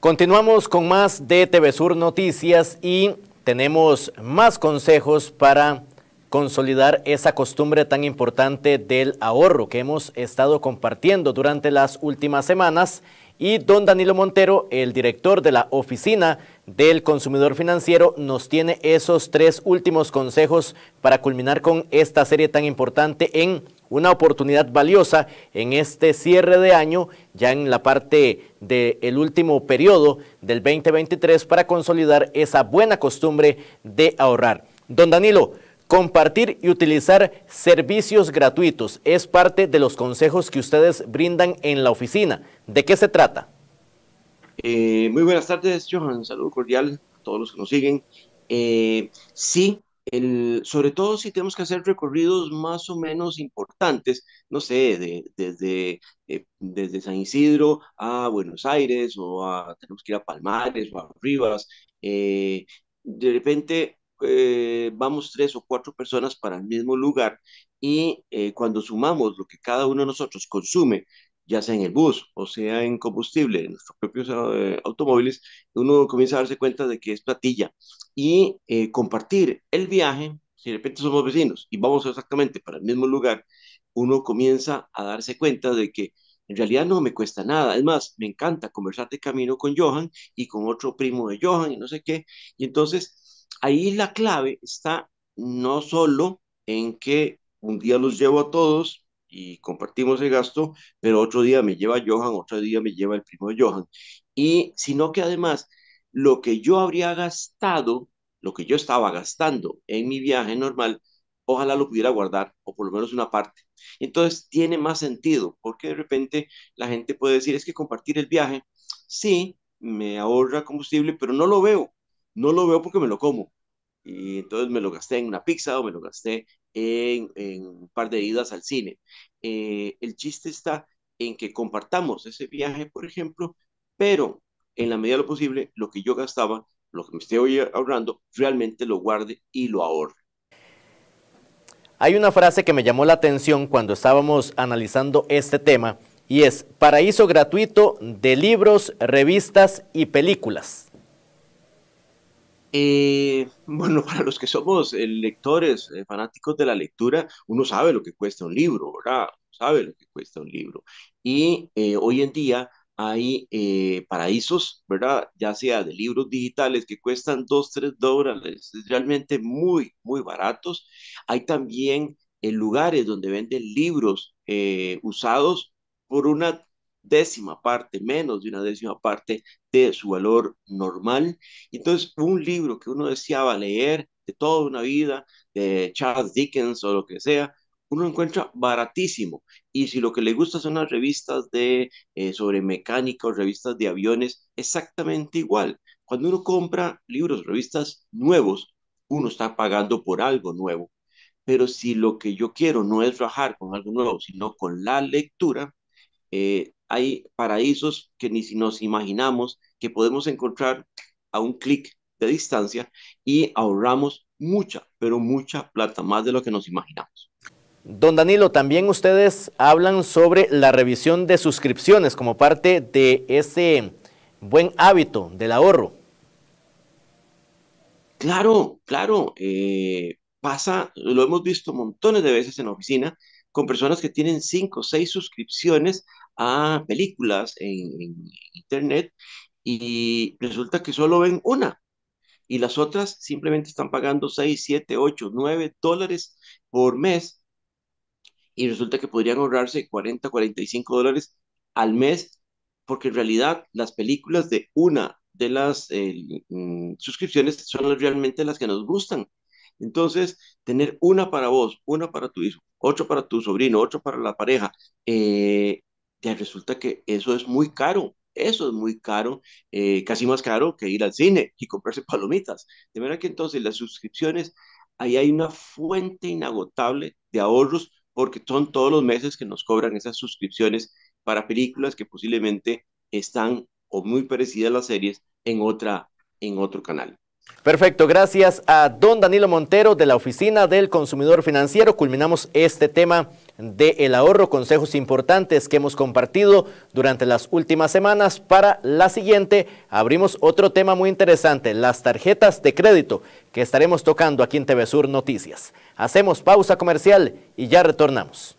Continuamos con más de TV Sur Noticias y tenemos más consejos para consolidar esa costumbre tan importante del ahorro que hemos estado compartiendo durante las últimas semanas y don Danilo Montero, el director de la Oficina del Consumidor Financiero, nos tiene esos tres últimos consejos para culminar con esta serie tan importante en una oportunidad valiosa en este cierre de año, ya en la parte del último periodo del 2023 para consolidar esa buena costumbre de ahorrar. Don Danilo, compartir y utilizar servicios gratuitos es parte de los consejos que ustedes brindan en la oficina. ¿De qué se trata? Eh, muy buenas tardes, Johan. Saludo cordial a todos los que nos siguen. Eh, sí, sobre todo si tenemos que hacer recorridos más o menos importantes, no sé, de, desde, eh, desde San Isidro a Buenos Aires o tenemos que ir a Palmares o a Rivas, eh, de repente eh, vamos tres o cuatro personas para el mismo lugar y cuando sumamos lo que cada uno de nosotros consume ya sea en el bus o sea en combustible, en nuestros propios eh, automóviles, uno comienza a darse cuenta de que es platilla y eh, compartir el viaje, si de repente somos vecinos y vamos exactamente para el mismo lugar, uno comienza a darse cuenta de que en realidad no me cuesta nada. Es más, me encanta conversar de camino con Johan y con otro primo de Johan y no sé qué. Y entonces ahí la clave está no solo en que un día los llevo a todos y compartimos el gasto, pero otro día me lleva Johan, otro día me lleva el primo de Johan. Y sino que además lo que yo habría gastado, lo que yo estaba gastando en mi viaje normal, ojalá lo pudiera guardar o por lo menos una parte. Entonces tiene más sentido porque de repente la gente puede decir es que compartir el viaje, sí, me ahorra combustible, pero no lo veo, no lo veo porque me lo como. Y entonces me lo gasté en una pizza o me lo gasté en, un par de idas al cine. Eh, el chiste está en que compartamos ese viaje, por ejemplo, pero en la medida de lo posible, lo que yo gastaba, lo que me estoy ahorrando, realmente lo guarde y lo ahorre. Hay una frase que me llamó la atención cuando estábamos analizando este tema y es paraíso gratuito de libros, revistas y películas. Eh, bueno, para los que somos eh, lectores, eh, fanáticos de la lectura, uno sabe lo que cuesta un libro, ¿verdad? sabe lo que cuesta un libro. Y hoy en día hay paraísos, ¿verdad? Ya sea de libros digitales que cuestan dos, tres dólares, realmente muy, muy baratos. Hay también lugares donde venden libros usados por una décima parte, menos de una décima parte de su valor normal. Entonces, un libro que uno deseaba leer de toda una vida, de Charles Dickens o lo que sea, uno encuentra baratísimo. Y si lo que le gusta son las revistas de, eh, sobre mecánica o revistas de aviones, exactamente igual. Cuando uno compra libros, revistas nuevos, uno está pagando por algo nuevo. Pero si lo que yo quiero no es rajar con algo nuevo, sino con la lectura, eh, hay paraísos que ni si nos imaginamos que podemos encontrar a un clic de distancia y ahorramos mucha, pero mucha plata, más de lo que nos imaginamos. Don Danilo, también ustedes hablan sobre la revisión de suscripciones como parte de ese buen hábito del ahorro. Claro, claro. Eh, pasa, lo hemos visto montones de veces en la oficina, con personas que tienen cinco o seis suscripciones a películas en, Internet y resulta que solo ven una y las otras simplemente están pagando 6, 7, 8, 9 dólares por mes y resulta que podrían ahorrarse 40, 45 dólares al mes porque en realidad las películas de una de las eh, mm, suscripciones son realmente las que nos gustan entonces, tener una para vos, una para tu hijo, otro para tu sobrino, otro para la pareja, eh, te resulta que eso es muy caro. Eso es muy caro, eh, casi más caro que ir al cine y comprarse palomitas. De manera que entonces las suscripciones, ahí hay una fuente inagotable de ahorros porque son todos los meses que nos cobran esas suscripciones para películas que posiblemente están o muy parecidas a las series otra, en otro canal. Perfecto, gracias a don Danilo Montero de la Oficina del Consumidor Financiero. Culminamos este tema de ahorro, consejos importantes que hemos compartido durante las últimas semanas. Para la siguiente abrimos otro tema muy interesante, las tarjetas de crédito que estaremos tocando aquí en TV Sur Noticias. Hacemos pausa comercial y ya retornamos.